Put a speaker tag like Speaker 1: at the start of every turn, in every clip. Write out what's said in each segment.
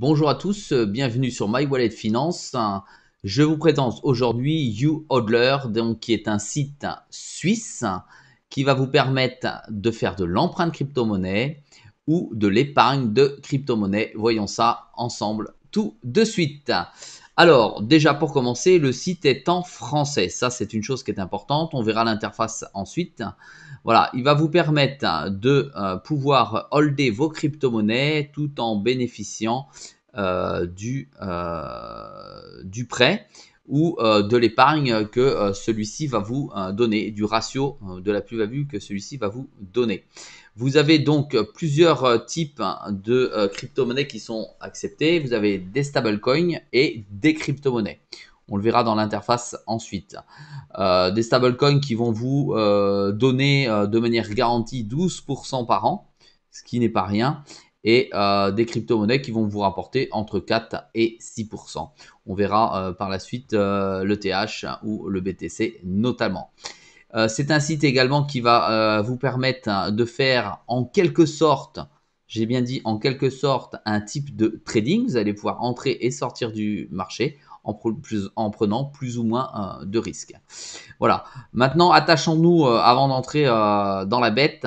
Speaker 1: Bonjour à tous, euh, bienvenue sur My Wallet Finance. Je vous présente aujourd'hui YouHodler, donc qui est un site suisse qui va vous permettre de faire de l'empreinte crypto-monnaie ou de l'épargne de crypto-monnaie. Voyons ça ensemble tout de suite. Alors, déjà pour commencer, le site est en français. Ça, c'est une chose qui est importante. On verra l'interface ensuite. Voilà, il va vous permettre de euh, pouvoir holder vos crypto-monnaies tout en bénéficiant euh, du, euh, du prêt ou euh, de l'épargne que euh, celui-ci va vous euh, donner, du ratio de la plus-value que celui-ci va vous donner. Vous avez donc plusieurs types hein, de crypto-monnaies qui sont acceptées. Vous avez des stablecoins et des crypto-monnaies. On le verra dans l'interface ensuite. Euh, des stablecoins qui vont vous donner de manière garantie 12% par an, ce qui n'est pas rien et euh, des crypto-monnaies qui vont vous rapporter entre 4 et 6%. On verra euh, par la suite euh, le TH ou le BTC notamment. C'est un site également qui va vous permettre hein, de faire en quelque sorte, j'ai bien dit en quelque sorte, un type de trading. Vous allez pouvoir entrer et sortir du marché en, prenant plus ou moins euh, de risques. Voilà. Maintenant, attachons-nous, euh, avant d'entrer euh, dans la bête,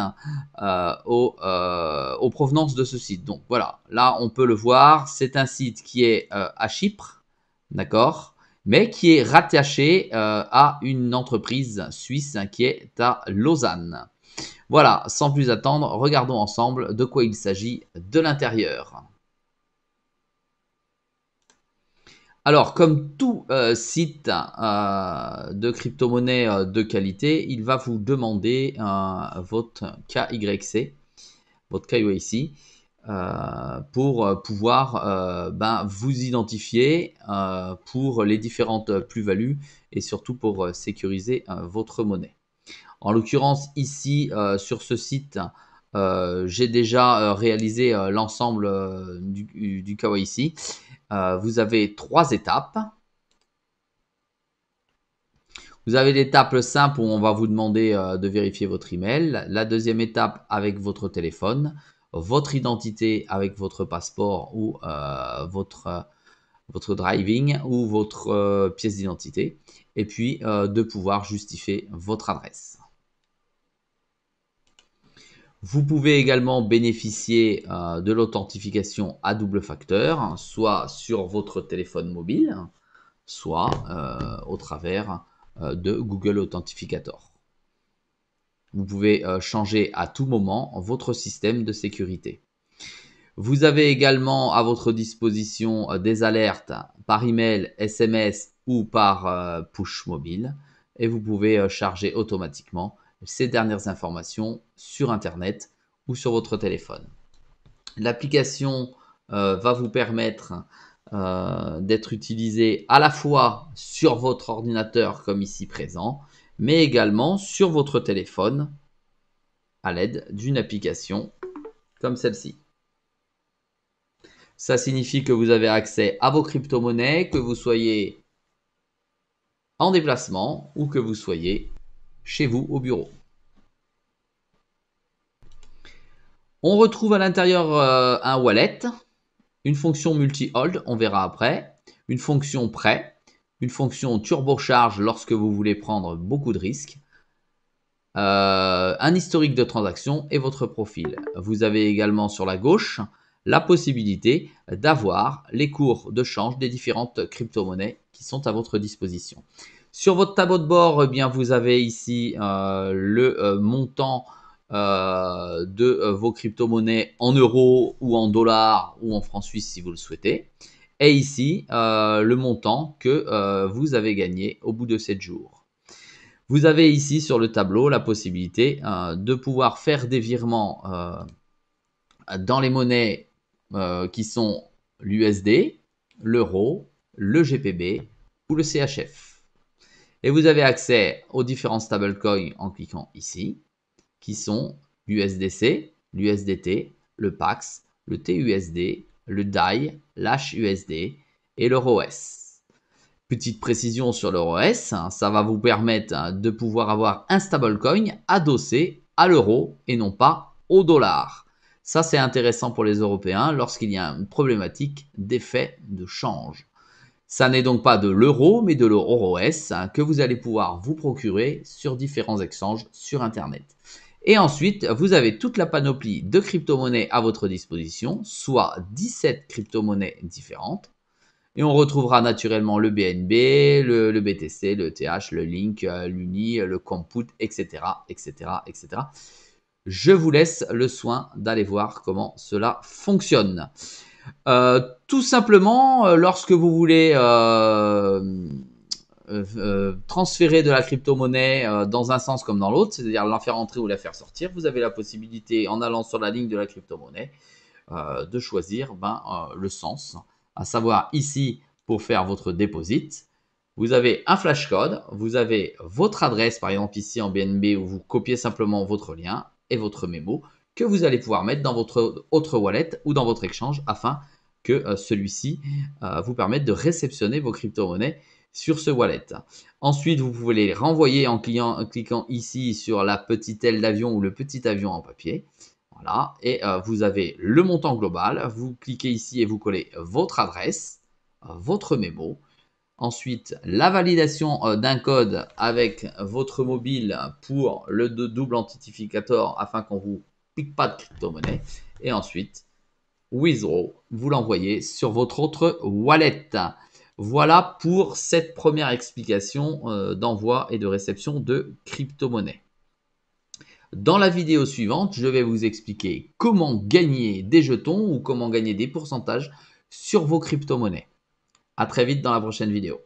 Speaker 1: aux, provenances de ce site. Donc voilà, là, on peut le voir, c'est un site qui est à Chypre, d'accord mais qui est rattaché à une entreprise suisse qui est à Lausanne. Voilà, sans plus attendre, regardons ensemble de quoi il s'agit de l'intérieur. Alors, comme tout euh, site euh, de crypto-monnaie euh, de qualité, il va vous demander votre KYC, votre KYC, pour pouvoir ben, vous identifier pour les différentes plus-values et surtout pour sécuriser votre monnaie. En l'occurrence, ici, sur ce site, j'ai déjà réalisé l'ensemble du, du KYC. Euh, vous avez trois étapes. Vous avez l'étape simple où on va vous demander euh, de vérifier votre email. La deuxième étape avec votre téléphone, votre identité avec votre passeport ou euh, votre, votre driving ou votre pièce d'identité. Et puis de pouvoir justifier votre adresse. Vous pouvez également bénéficier euh, de l'authentification à double facteur, soit sur votre téléphone mobile, soit euh, au travers euh, de Google Authentificator. Vous pouvez changer à tout moment votre système de sécurité. Vous avez également à votre disposition des alertes par email, SMS ou par push mobile et vous pouvez charger automatiquement ces dernières informations sur Internet ou sur votre téléphone. L'application euh, va vous permettre euh, d'être utilisée à la fois sur votre ordinateur comme ici présent, mais également sur votre téléphone à l'aide d'une application comme celle-ci. Ça signifie que vous avez accès à vos crypto-monnaies, que vous soyez en déplacement ou que vous soyez chez vous au bureau. On retrouve à l'intérieur euh, un wallet, une fonction multi-hold, on verra après, une fonction prêt, une fonction turbocharge lorsque vous voulez prendre beaucoup de risques, euh, un historique de transaction et votre profil. Vous avez également sur la gauche la possibilité d'avoir les cours de change des différentes crypto-monnaies qui sont à votre disposition. Sur votre tableau de bord, eh bien, vous avez ici euh, le euh, montant euh, de vos crypto-monnaies en euros ou en dollars ou en francs suisses si vous le souhaitez. Et ici, le montant que vous avez gagné au bout de 7 jours. Vous avez ici sur le tableau la possibilité de pouvoir faire des virements dans les monnaies qui sont l'USD, l'euro, le GPB ou le CHF. Et vous avez accès aux différents stablecoins en cliquant ici, qui sont l'USDC, l'USDT, le PAX, le TUSD, le DAI, l'HUSD et l'EuroS. Petite précision sur l'EuroS, hein, ça va vous permettre hein, de pouvoir avoir un stablecoin adossé à l'euro et non pas au dollar. Ça c'est intéressant pour les Européens lorsqu'il y a une problématique d'effet de change. Ça n'est donc pas de l'euro, mais de l'euro hein, que vous allez pouvoir vous procurer sur différents exchanges sur Internet. Et ensuite, vous avez toute la panoplie de crypto-monnaies à votre disposition, soit 17 crypto-monnaies différentes. Et on retrouvera naturellement le BNB, le, BTC, le TH, le Link, euh, l'Uni, euh, le Comput, etc., etc., etc. Je vous laisse le soin d'aller voir comment cela fonctionne. Euh, tout simplement, euh, lorsque vous voulez euh, transférer de la crypto-monnaie dans un sens comme dans l'autre, c'est-à-dire la faire entrer ou la faire sortir, vous avez la possibilité, en allant sur la ligne de la crypto-monnaie, de choisir ben, le sens. À savoir, ici, pour faire votre dépôt. vous avez un flashcode, vous avez votre adresse, par exemple ici en BNB, où vous copiez simplement votre lien et votre mémo que vous allez pouvoir mettre dans votre autre wallet ou dans votre échange afin que euh, celui-ci euh, vous permette de réceptionner vos crypto-monnaies sur ce wallet. Ensuite, vous pouvez les renvoyer en, cliquant ici sur la petite aile d'avion ou le petit avion en papier. Voilà, et euh, vous avez le montant global. Vous cliquez ici et vous collez votre adresse, votre mémo. Ensuite, la validation d'un code avec votre mobile pour le double entitificateur afin qu'on vous pas crypto-monnaie. Et ensuite, Withdraw, vous l'envoyez sur votre autre wallet. Voilà pour cette première explication euh, d'envoi et de réception de crypto-monnaie. Dans la vidéo suivante, je vais vous expliquer comment gagner des jetons ou comment gagner des pourcentages sur vos crypto-monnaies. A très vite dans la prochaine vidéo.